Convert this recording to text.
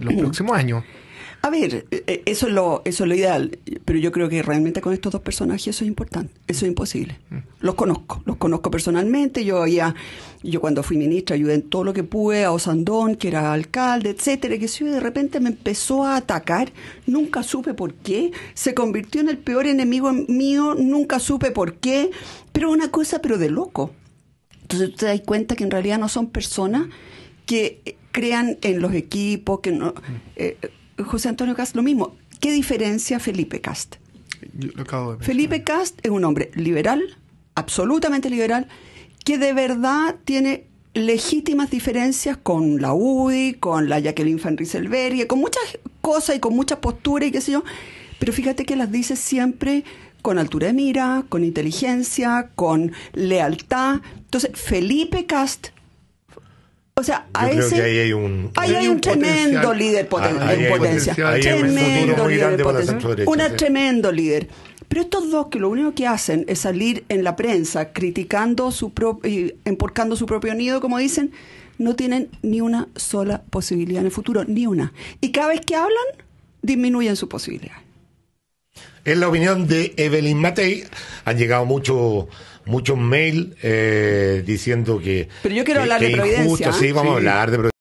los próximos años. A ver, eh, eh, eso es, lo, eso es lo ideal, pero yo creo que realmente con estos dos personajes eso es importante, eso es imposible. Mm. Los conozco, los conozco personalmente, yo ya, yo cuando fui ministra ayudé en todo lo que pude a Osandón, que era alcalde, etcétera, que si de repente me empezó a atacar, nunca supe por qué, se convirtió en el peor enemigo mío, nunca supe por qué, pero una cosa pero de loco. Entonces te das cuenta que en realidad no son personas que crean en los equipos, que no... Eh, José Antonio Cast, lo mismo. ¿Qué diferencia Felipe Cast? Felipe Cast es un hombre liberal, absolutamente liberal, que de verdad tiene legítimas diferencias con la UDI, con la Jacqueline Van Rieselberg, con muchas cosas y con muchas posturas y qué sé yo, pero fíjate que las dice siempre con altura de mira, con inteligencia, con lealtad. Entonces, Felipe Cast o sea, ahí hay un, tremendo líder potencia. tremendo un líder tremendo líder. Pero estos dos que lo único que hacen es salir en la prensa criticando su propio, emporcando su propio nido, como dicen, no tienen ni una sola posibilidad en el futuro, ni una. Y cada vez que hablan, disminuyen su posibilidad. Es la opinión de Evelyn Matei. Han llegado muchos muchos mail eh, diciendo que. Pero yo quiero hablar de injusto. Sí, vamos ¿eh? a hablar de